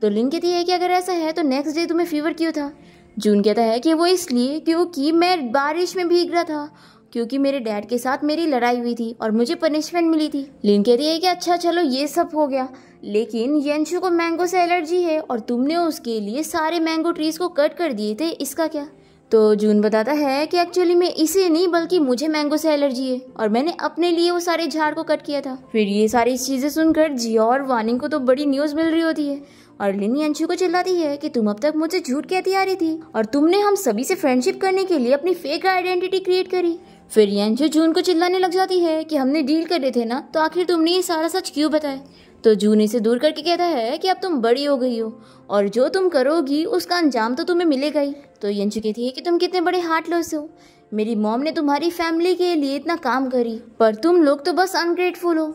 तो लिन कहती है कि अगर ऐसा है तो नेक्स्ट डे तुम्हें फीवर क्यों था जून कहता है कि वो इसलिए क्योंकि मैं बारिश में भीग रहा था क्योंकि मेरे डैड के साथ मेरी लड़ाई हुई थी और मुझे पनिशमेंट मिली थी लिन कहती है कि अच्छा चलो ये सब हो गया लेकिन यंशु को मैंगो से एलर्जी है और तुमने उसके लिए सारे मैंगो ट्रीज को कट कर दिए थे इसका क्या तो जून बताता है कि एक्चुअली मैं इसे नहीं बल्कि मुझे मैंगो से एलर्जी है और मैंने अपने लिए वो सारे झाड़ को कट किया था फिर ये सारी चीज़ें सुनकर जिया और वानिंग को तो बड़ी न्यूज़ मिल रही होती है और लिन यंशु को चिल्लाती है कि तुम अब तक मुझे झूठ कहती आ रही थी और तुमने हम सभी से फ्रेंडशिप करने के लिए अपनी फेक आइडेंटिटी क्रिएट करी फिर येंजो जून को चिल्लाने लग जाती है कि हमने डील कर रहे थे ना तो आखिर तुमने ये सारा सच क्यों बताया तो जून इसे दूर करके कहता है कि अब तुम बड़ी हो गई हो और जो तुम करोगी उसका अंजाम तो तुम्हें मिलेगा ही तो यंजू कहती है कि तुम कितने बड़े हार्ट लॉस हो मेरी मॉम ने तुम्हारी फैमिली के लिए इतना काम करी पर तुम लोग तो बस अनग्रेटफुल हो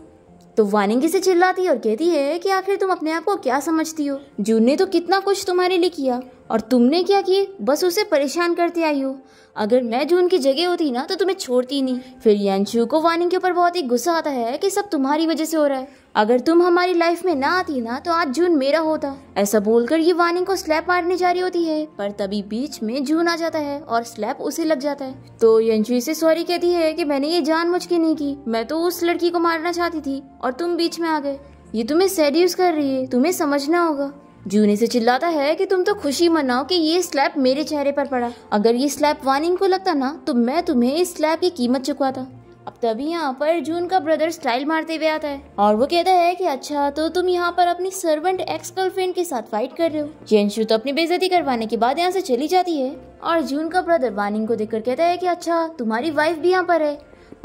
तो वानिंग से चिल्लाती और कहती है कि आखिर तुम अपने आप को क्या समझती हो जून ने तो कितना कुछ तुम्हारे लिए किया और तुमने क्या किया बस उसे परेशान करते आई हो अगर मैं जून की जगह होती ना तो तुम्हें छोड़ती नहीं फिर यंशु को वानिंग के ऊपर बहुत ही गुस्सा आता है कि सब तुम्हारी वजह से हो रहा है अगर तुम हमारी लाइफ में ना आती ना तो आज जून मेरा होता ऐसा बोलकर ये वानिंग को स्लैप मारने जा रही होती है पर तभी बीच में जून आ जाता है और स्लैप उसे लग जाता है तो यंशु इसे सॉरी कहती है की मैंने ये जान मुझ के नहीं की मैं तो उस लड़की को मारना चाहती थी और तुम बीच में आ गए ये तुम्हें सेड्यूस कर रही है तुम्हें समझना होगा जूनी से चिल्लाता है कि तुम तो खुशी मनाओ कि ये स्लैब मेरे चेहरे पर पड़ा अगर ये स्लैब वानिंग को लगता ना तो मैं तुम्हें इस स्लैब की कीमत चुकवाता अब तभी यहाँ पर जून का ब्रदर स्टाइल मारते हुए आता है और वो कहता है कि अच्छा तो तुम यहाँ पर अपनी सर्वेंट एक्स गर्लफ्रेंड के साथ फाइट कर रहे हो जेंशु तो अपनी बेजती करवाने के बाद यहाँ से चली जाती है और जून का ब्रदर वानिंग को देखकर कहता है कि अच्छा तुम्हारी वाइफ भी यहाँ पर है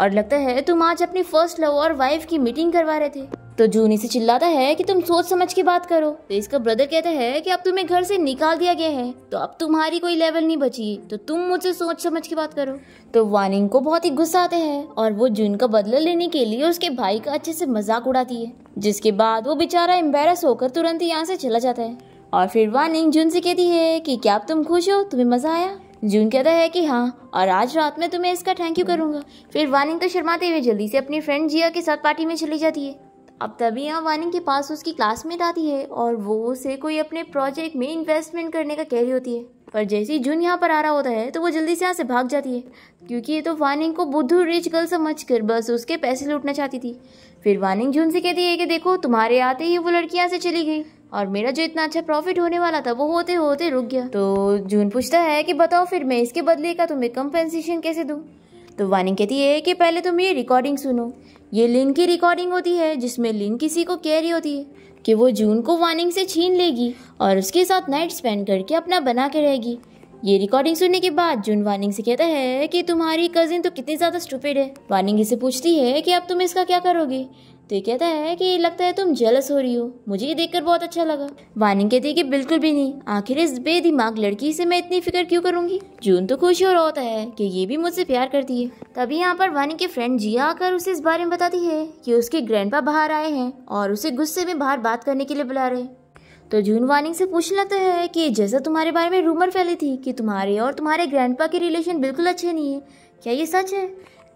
और लगता है तुम आज अपनी फर्स्ट लव और वाइफ की मीटिंग करवा रहे थे तो जून इसे चिल्लाता है कि तुम सोच समझ के बात करो तो इसका ब्रदर कहता है कि अब तुम्हें घर से निकाल दिया गया है तो अब तुम्हारी कोई लेवल नहीं बची तो तुम मुझसे सोच समझ के बात करो तो वानिंग को बहुत ही गुस्सा आते हैं और वो जून का बदला लेने के लिए उसके भाई का अच्छे से मजाक उड़ाती है जिसके बाद वो बेचारा एम्बेरस होकर तुरंत यहाँ से चला जाता है और फिर वानिंग जून से कहती है की क्या तुम खुश हो तुम्हें मजा आया जून कहता है कि हाँ और आज रात में तुम्हें इसका थैंक यू करूँगा फिर वानिंग तो शर्माते हुए जल्दी से अपनी फ्रेंड जिया के साथ पार्टी में चली जाती है अब तभी यहाँ वानिंग के पास उसकी क्लासमेट आती है और वो उसे कोई अपने प्रोजेक्ट में इन्वेस्टमेंट करने का कह रही होती है पर जैसे ही जून यहाँ पर आ रहा होता है तो वो जल्दी से यहाँ से भाग जाती है क्योंकि ये तो वानिंग को बुद्धू रिच गर्ल समझ कर बस उसके पैसे लूटना चाहती थी फिर वानिंग जून से कहती है कि देखो तुम्हारे आते ही वो लड़की यहाँ से चली गई और मेरा जो इतना अच्छा प्रॉफिट होने वाला था वो होते होते रुक गया तो जून पूछता है कि बताओ फिर मैं इसके बदले का तुम्हें कंपेंसेशन कैसे दूँ तो वानिंग कहती है कि पहले तुम ये रिकॉर्डिंग सुनो ये लिन की रिकॉर्डिंग होती है जिसमें लिन किसी को कह रही होती है कि वो जून को वानिंग से छीन लेगी और उसके साथ नाइट स्पेंड करके अपना बना के रहेगी ये रिकॉर्डिंग सुनने के बाद जून वानिंग से कहता है कि तुम्हारी कजिन तो कितनी ज़्यादा स्टूपिड है वानिंग इसे पूछती है कि अब तुम इसका क्या करोगे तो ये कहता है कि लगता है तुम जेलस हो रही हो मुझे ये देखकर बहुत अच्छा लगा वानी कहती है कि बिल्कुल भी नहीं आखिर इस बेदिमाग लड़की से मैं इतनी फिक्र क्यों करूंगी जून तो खुश हो रहा होता है कि ये भी मुझसे प्यार करती है तभी यहाँ पर वानी के फ्रेंड जिया आकर उसे इस बारे में बताती है कि उसके ग्रैंड बाहर आए हैं और उसे गुस्से में बाहर बात करने के लिए बुला रहे तो जून वानिंग से पूछ लगता है कि जैसा तुम्हारे बारे में रूमर फैली थी कि तुम्हारे और तुम्हारे ग्रैंड के रिलेशन बिल्कुल अच्छे नहीं है क्या ये सच है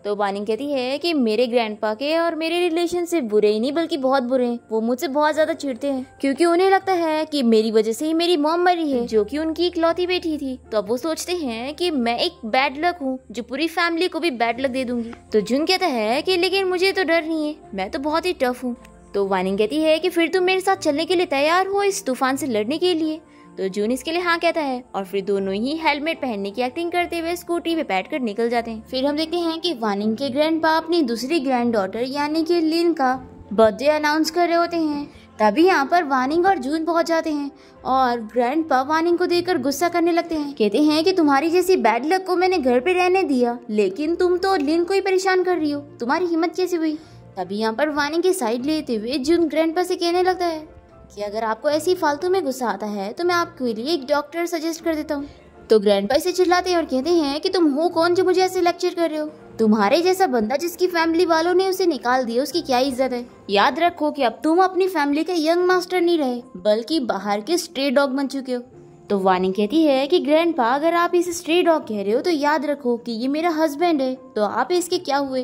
तो वानिंग कहती है कि मेरे ग्रैंड के और मेरे रिलेशन से बुरे ही नहीं बल्कि बहुत बुरे हैं वो मुझसे बहुत ज्यादा चिड़ते हैं क्योंकि उन्हें लगता है कि मेरी वजह से ही मेरी मॉम मरी है जो कि उनकी इकलौती बेटी थी तो अब वो सोचते हैं कि मैं एक बैड लक हूँ जो पूरी फैमिली को भी बैड लक दे दूंगी तो जुन कहता है की लेकिन मुझे तो डर नहीं है मैं तो बहुत ही टफ हूँ तो वानिंग कहती है कि फिर तुम मेरे साथ चलने के लिए तैयार हो इस तूफान से लड़ने के लिए तो जून इसके लिए हाँ कहता है और फिर दोनों ही हेलमेट पहनने की एक्टिंग करते हुए स्कूटी पे बैठ कर निकल जाते हैं फिर हम देखते हैं की वानिंग के ग्रैंड अपनी दूसरी ग्रैंड डॉटर यानी की लिन का बर्थडे अनाउंस कर रहे होते हैं तभी यहाँ पर वानिंग और जून पहुँच जाते हैं और ग्रैंड पा वानिंग को देखकर गुस्सा करने लगते हैं कहते हैं कि तुम्हारी जैसी बैड लक को मैंने घर पे रहने दिया लेकिन तुम तो लिन को ही परेशान कर रही हो तुम्हारी हिम्मत कैसे हुई तभी यहाँ पर वानिंग की साइड लेते हुए जून ग्रैंड पा से कहने लगता है कि अगर आपको ऐसी फालतू में गुस्सा आता है तो मैं आपके लिए एक डॉक्टर सजेस्ट कर देता हूँ तो ग्रैंड पैसे चिल्लाते हैं और कहते हैं कि तुम हो कौन जो मुझे ऐसे लेक्चर कर रहे हो तुम्हारे जैसा बंदा जिसकी फैमिली वालों ने उसे निकाल दिया उसकी क्या इज्जत है याद रखो कि अब तुम अपनी फैमिली का यंग मास्टर नहीं रहे बल्कि बाहर के स्ट्रेट डॉग बन चुके हो तो वानी कहती है कि ग्रैंडपा अगर आप इसे स्ट्रे डॉग कह रहे हो तो याद रखो कि ये मेरा हस्बैंड है तो आप इसके क्या हुए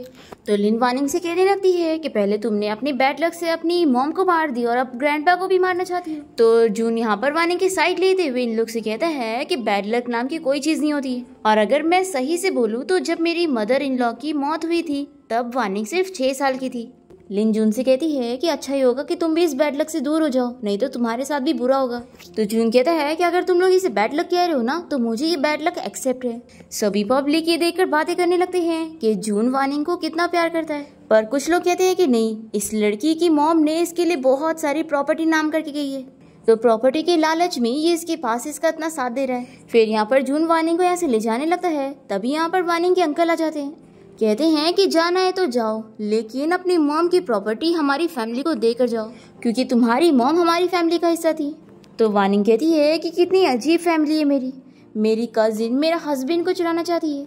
तो लिन वानिंग से कहने लगती है कि पहले तुमने अपनी बैड लक से अपनी मोम को मार दी और अब ग्रैंडपा को भी मारना चाहती हो तो जून यहाँ पर वानिंग के साइड लेते हुए इन लोग से कहता है कि बैड लक नाम की कोई चीज़ नहीं होती और अगर मैं सही से बोलूँ तो जब मेरी मदर इन लॉ की मौत हुई थी तब वानिंग सिर्फ छह साल की थी लिन जून से कहती है कि अच्छा ही होगा कि तुम भी इस बैड लक से दूर हो जाओ नहीं तो तुम्हारे साथ भी बुरा होगा तो जून कहता है कि अगर तुम लोग इसे बैड लक कह रहे हो ना तो मुझे ये बैड लक एक्सेप्ट है सभी पब्लिक ये देखकर बातें करने लगते हैं कि जून वानिंग को कितना प्यार करता है पर कुछ लोग कहते हैं कि नहीं इस लड़की की मॉम ने इसके लिए बहुत सारी प्रॉपर्टी नाम करके गई है तो प्रॉपर्टी के लालच में ये इसके पास इसका इतना साथ दे रहा है फिर यहाँ पर जून वानिंग को यहाँ से ले जाने लगता है तभी यहाँ पर वानिंग के अंकल आ जाते हैं कहते हैं कि जाना है तो जाओ लेकिन अपनी मॉम की प्रॉपर्टी हमारी फैमिली को देकर जाओ क्योंकि तुम्हारी मॉम हमारी फैमिली का हिस्सा थी तो वानिंग कहती है कि कितनी अजीब फैमिली है मेरी मेरी कजिन मेरा हस्बैंड को चुराना चाहती है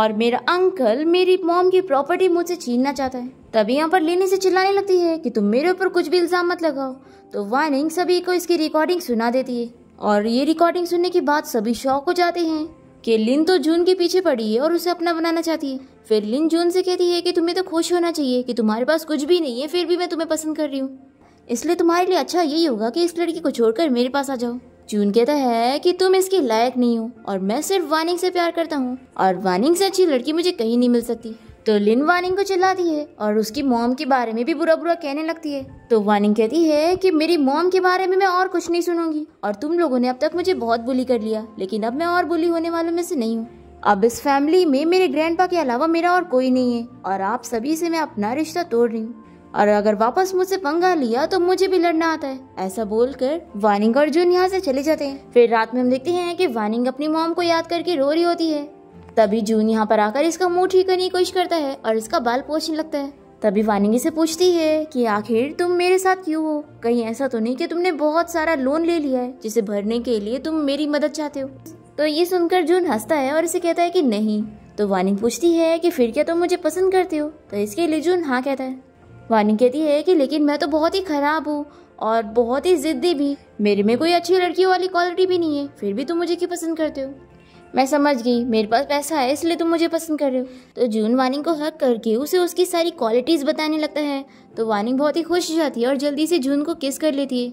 और मेरा अंकल मेरी मॉम की प्रॉपर्टी मुझसे छीनना चाहता है तभी यहाँ पर लेने से चिल्लाने लगती है कि तुम मेरे ऊपर कुछ भी इल्ज़ाम मत लगाओ तो वानिंग सभी को इसकी रिकॉर्डिंग सुना देती है और ये रिकॉर्डिंग सुनने के बाद सभी शौक हो जाते हैं कि लिन तो जून के पीछे पड़ी है और उसे अपना बनाना चाहती है फिर लिन जून से कहती है कि तुम्हें तो खुश होना चाहिए कि तुम्हारे पास कुछ भी नहीं है फिर भी मैं तुम्हें पसंद कर रही हूँ इसलिए तुम्हारे लिए अच्छा यही होगा कि इस लड़की को छोड़कर मेरे पास आ जाओ जून कहता है कि तुम इसके लायक नहीं हो और मैं सिर्फ वानिंग से प्यार करता हूँ और वानिंग से अच्छी लड़की मुझे कहीं नहीं मिल सकती तो लिन वानिंग को चिल्लाती है और उसकी मोम के बारे में भी बुरा बुरा कहने लगती है तो वानिंग कहती है कि मेरी मोम के बारे में मैं और कुछ नहीं सुनूंगी और तुम लोगों ने अब तक मुझे बहुत बुली कर लिया लेकिन अब मैं और बुली होने वालों में से नहीं हूँ अब इस फैमिली में मेरे ग्रैंड के अलावा मेरा और कोई नहीं है और आप सभी से मैं अपना रिश्ता तोड़ रही हूँ और अगर वापस मुझसे पंगा लिया तो मुझे भी लड़ना आता है ऐसा बोलकर वानिंग और जून यहाँ से चले जाते हैं फिर रात में हम देखते हैं कि वानिंग अपनी मोम को याद करके रो रही होती है तभी जून यहाँ पर आकर इसका मुंह ठीक करने की कोशिश करता है और इसका बाल पोछने लगता है तभी वानिंगी से पूछती है कि आखिर तुम मेरे साथ क्यों हो कहीं ऐसा तो नहीं कि तुमने बहुत सारा लोन ले लिया है जिसे भरने के लिए तुम मेरी मदद चाहते हो तो ये सुनकर जून हंसता है और इसे कहता है कि नहीं तो वानिंग पूछती है कि फिर क्या तुम मुझे पसंद करते हो तो इसके लिए जून हाँ कहता है वानिंग कहती है कि लेकिन मैं तो बहुत ही खराब हूँ और बहुत ही जिद्दी भी मेरे में कोई अच्छी लड़की वाली क्वालिटी भी नहीं है फिर भी तुम मुझे क्यों पसंद करते हो मैं समझ गई मेरे पास पैसा है इसलिए तुम मुझे पसंद कर रहे हो तो जून वानिंग को हक करके उसे उसकी सारी क्वालिटीज़ बताने लगता है तो वानिंग बहुत ही खुश हो जाती है और जल्दी से जून को किस कर लेती है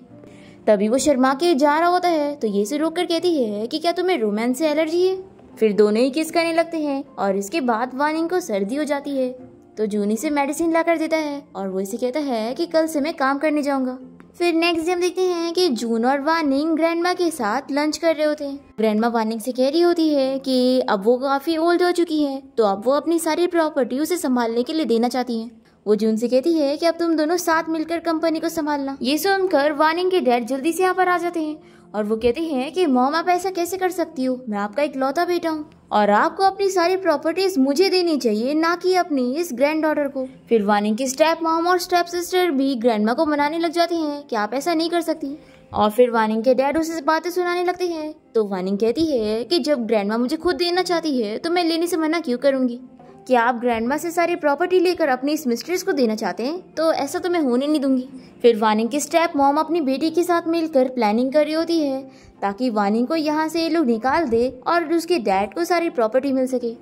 तभी वो शर्मा के जा रहा होता है तो ये से रोक कर कहती है कि क्या तुम्हें रोमांस से एलर्जी है फिर दोनों ही किस करने लगते हैं और इसके बाद वानिंग को सर्दी हो जाती है तो जूनी से मेडिसिन ला कर देता है और वो इसे कहता है कि कल से मैं काम करने जाऊंगा फिर नेक्स्ट डे हम देखते हैं कि जून और वानिंग ग्रैंडमा के साथ लंच कर रहे होते हैं ग्रैंडमा वानिंग से कह रही होती है कि अब वो काफ़ी ओल्ड हो चुकी है तो अब वो अपनी सारी प्रॉपर्टी उसे संभालने के लिए देना चाहती है वो जून से कहती है कि अब तुम दोनों साथ मिलकर कंपनी को संभालना ये सुनकर वानिंग के डैड जल्दी से यहाँ पर आ जाते हैं और वो कहते हैं कि मोम आप ऐसा कैसे कर सकती हो मैं आपका एक लौता बेटा हूँ और आपको अपनी सारी प्रॉपर्टीज मुझे देनी चाहिए ना कि अपनी इस ग्रैंड डॉटर को फिर वानी की स्टेप मॉम और स्टेप सिस्टर भी ग्रैंड को मनाने लग जाती हैं कि आप ऐसा नहीं कर सकती और फिर वानिंग के डैड उसे बातें सुनाने लगते हैं तो वानिंग कहती है कि जब ग्रैंड मुझे खुद देना चाहती है तो मैं लेने से मना क्यों करूँगी क्या आप ग्रैंड से सारी प्रॉपर्टी लेकर अपनी इस मिस्ट्रेस को देना चाहते हैं तो ऐसा तो मैं होने नहीं दूंगी फिर वानिंग की स्टेप मॉम अपनी बेटी के साथ मिलकर प्लानिंग कर रही होती है ताकि वानी को यहाँ से ये लोग निकाल दे और उसके डैड को सारी प्रॉपर्टी मिल सके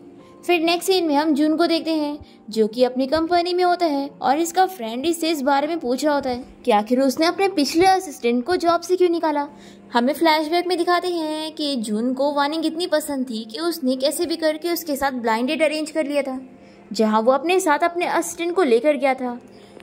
फिर नेक्स्ट सीन में हम जून को देखते हैं जो कि अपनी कंपनी में होता है और इसका फ्रेंड इससे इस बारे में पूछ रहा होता है कि आखिर उसने अपने पिछले असिस्टेंट को जॉब से क्यों निकाला हमें फ्लैशबैक में दिखाते हैं कि जून को वानिंग इतनी पसंद थी कि उसने कैसे भी करके उसके साथ ब्लाइंडेड अरेंज कर लिया था जहाँ वो अपने साथ अपने असिस्टेंट को लेकर गया था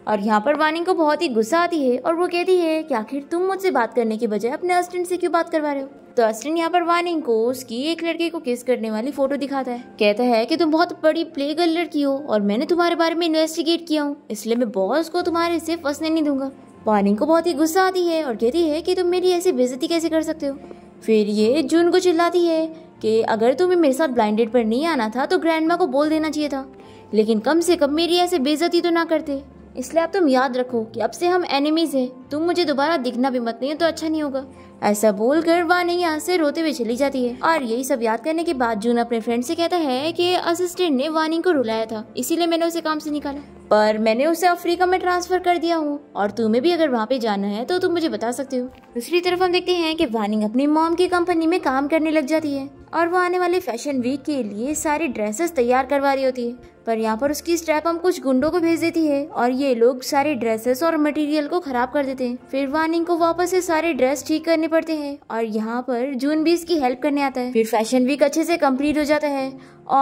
और यहाँ पर वानी को बहुत ही गुस्सा आती है और वो कहती है कि आखिर तुम मुझसे बात करने के बजाय अपने असिस्टेंट से क्यों बात करवा रहे हो तो असिस्टेंट यहाँ पर वानी को उसकी एक लड़के को किस करने वाली फोटो दिखाता है कहता है कि तुम बहुत बड़ी प्ले गर्ल लड़की हो और मैंने तुम्हारे बारे में इन्वेस्टिगेट किया हूँ इसलिए मैं बॉस को तुम्हारे से फंसने नहीं दूंगा वानी को बहुत ही गुस्सा आती है और कहती है की तुम मेरी ऐसी बेजती कैसे कर सकते हो फिर ये जून को चिल्लाती है कि अगर तुम्हें मेरे साथ ब्लाइंडेड पर नहीं आना था तो ग्रैंड को बोल देना चाहिए था लेकिन कम से कम मेरी ऐसे बेजती तो ना करते इसलिए आप तुम याद रखो कि अब से हम एनिमीज हैं तुम मुझे दोबारा दिखना भी मत नहीं तो अच्छा नहीं होगा ऐसा बोल कर वान यहाँ से रोते हुए चली जाती है और यही सब याद करने के बाद जून अपने फ्रेंड से कहता है कि असिस्टेंट ने वानी को रुलाया था इसीलिए मैंने उसे काम से निकाला पर मैंने उसे अफ्रीका में ट्रांसफर कर दिया हूँ और तुम्हें भी अगर वहाँ पे जाना है तो तुम मुझे बता सकते हो दूसरी तरफ हम देखते हैं कि वानिंग अपनी मॉम की कंपनी में काम करने लग जाती है और वो आने वाले फैशन वीक के लिए सारी ड्रेसेस तैयार करवा रही होती है पर यहाँ पर उसकी स्ट्रैप हम कुछ गुंडों को भेज देती है और ये लोग सारे ड्रेसेस और मटेरियल को खराब कर देते हैं फिर वानिंग को वापस से सारे ड्रेस ठीक करने पड़ते हैं और यहाँ पर जून भी इसकी हेल्प करने आता है फिर फैशन वीक अच्छे से कंप्लीट हो जाता है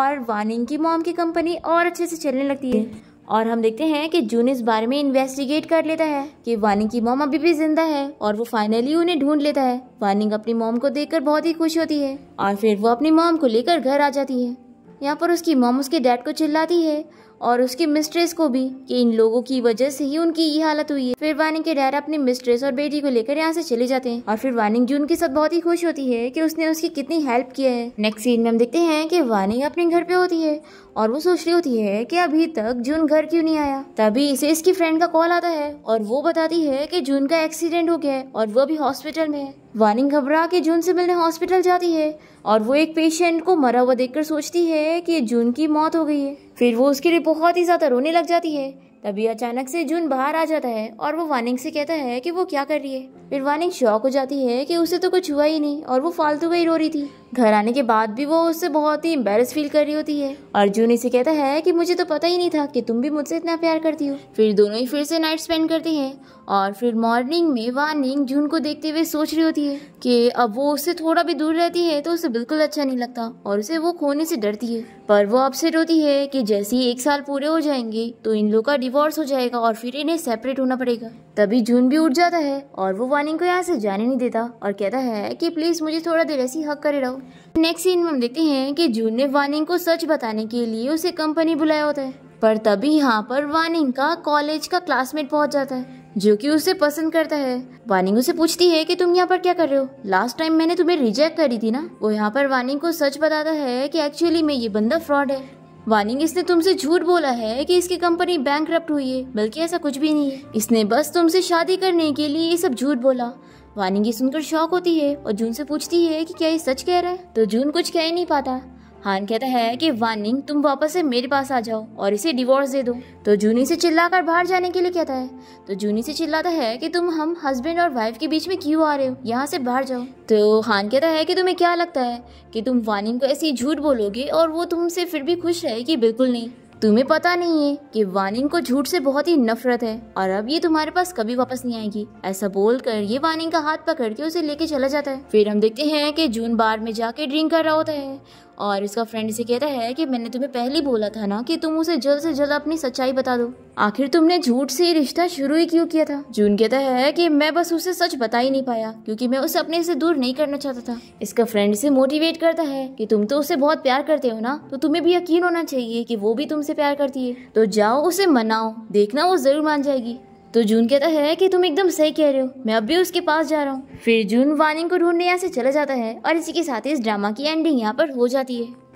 और वानिंग की मॉम की कंपनी और अच्छे से चलने लगती है और हम देखते हैं कि जून इस बारे में इन्वेस्टिगेट कर लेता है कि वानिंग की मोम अभी भी जिंदा है और वो फाइनली उन्हें ढूंढ लेता है वानिंग अपनी मोम को देख बहुत ही खुश होती है और फिर वो अपनी मोम को लेकर घर आ जाती है यहाँ पर उसकी मोम उसके डैड को चिल्लाती है और उसकी मिस्ट्रेस को भी कि इन लोगों की वजह से ही उनकी ये हालत हुई है फिर वानिंग के डैड अपनी मिस्ट्रेस और बेटी को लेकर यहाँ से चले जाते हैं और फिर वानिंग जून के साथ बहुत ही खुश होती है कि उसने उसकी कितनी हेल्प किया है नेक्स्ट सीन में हम देखते हैं कि वानिंग अपने घर पे होती है और वो सोच रही होती है कि अभी तक जून घर क्यों नहीं आया तभी इसे इसकी फ्रेंड का कॉल आता है और वो बताती है कि जून का एक्सीडेंट हो गया है और वो भी हॉस्पिटल में है वानिंग घबरा के जून से मिलने हॉस्पिटल जाती है और वो एक पेशेंट को मरा हुआ देखकर सोचती है कि जून की मौत हो गई है फिर वो उसके लिए बहुत ही ज़्यादा रोने लग जाती है तभी अचानक से जून बाहर आ जाता है और वो वानिंग से कहता है कि वो क्या कर रही है फिर वानिंग शौक हो जाती है कि उसे तो कुछ हुआ ही नहीं और वो फालतू का ही रो रही थी घर आने के बाद भी वो उससे बहुत ही एम्बेरस फील कर रही होती है अर्जुन इसे कहता है कि मुझे तो पता ही नहीं था कि तुम भी मुझसे इतना प्यार करती हो फिर दोनों ही फिर से नाइट स्पेंड करते हैं और फिर मॉर्निंग में वार्निंग जून को देखते हुए सोच रही होती है कि अब वो उससे थोड़ा भी दूर रहती है तो उसे बिल्कुल अच्छा नहीं लगता और उसे वो खोने से डरती है पर वो अपसेट होती है कि जैसे ही एक साल पूरे हो जाएंगे तो इन लोगों का डिवोर्स हो जाएगा और फिर इन्हें सेपरेट होना पड़ेगा तभी जून भी उठ जाता है और वो वार्निंग को यहाँ से जाने नहीं देता और कहता है कि प्लीज मुझे थोड़ा देर ऐसी हक करे रहो नेक्स्ट सीन में हम देखते हैं कि जून ने वानिंग को सच बताने के लिए उसे कंपनी बुलाया होता है पर तभी यहाँ पर वानिंग का कॉलेज का क्लासमेट पहुँच जाता है जो कि उसे पसंद करता है वानिंग उसे पूछती है कि तुम यहाँ पर क्या कर रहे हो लास्ट टाइम मैंने तुम्हें रिजेक्ट करी थी ना वो यहाँ पर वानिंग को सच बताता है कि एक्चुअली में ये बंदा फ्रॉड है वानिंग इसने तुमसे झूठ बोला है कि इसकी कंपनी बैंक हुई है बल्कि ऐसा कुछ भी नहीं है इसने बस तुमसे शादी करने के लिए ये सब झूठ बोला वानी की सुनकर शौक होती है और जून से पूछती है कि क्या ये सच कह रहा है तो जून कुछ कह ही नहीं पाता हान कहता है कि वानिंग तुम वापस से मेरे पास आ जाओ और इसे डिवोर्स दे दो तो जूनी से चिल्लाकर बाहर जाने के लिए कहता है तो जूनी से चिल्लाता है कि तुम हम हस्बैंड और वाइफ के बीच में क्यों आ रहे हो यहाँ से बाहर जाओ तो हान कहता है कि तुम्हें क्या लगता है कि तुम वानिंग को ऐसी झूठ बोलोगे और वो तुमसे फिर भी खुश की बिल्कुल नहीं तुम्हें पता नहीं है कि वानिंग को झूठ से बहुत ही नफरत है और अब ये तुम्हारे पास कभी वापस नहीं आएगी ऐसा बोलकर ये वानिंग का हाथ पकड़ के उसे लेके चला जाता है फिर हम देखते हैं कि जून बार में जाके ड्रिंक कर रहा होता है और इसका फ्रेंड इसे कहता है कि मैंने तुम्हें पहले बोला था ना कि तुम उसे जल्द से जल्द अपनी सच्चाई बता दो आखिर तुमने झूठ से रिश्ता शुरू ही क्यों किया था जून कहता है कि मैं बस उसे सच बता ही नहीं पाया क्योंकि मैं उसे अपने से दूर नहीं करना चाहता था इसका फ्रेंड इसे मोटिवेट करता है कि तुम तो उसे बहुत प्यार करते हो ना तो तुम्हें भी यकीन होना चाहिए कि वो भी तुमसे प्यार करती है तो जाओ उसे मनाओ देखना वो जरूर मान जाएगी तो जून कहता है कि तुम एकदम सही कह रहे हो मैं अब भी उसके पास जा रहा हूँ फिर जून वानिंग को ढूंढने यहाँ से चला जाता है और इसी के साथ इस ड्रामा की एंडिंग यहाँ पर हो जाती है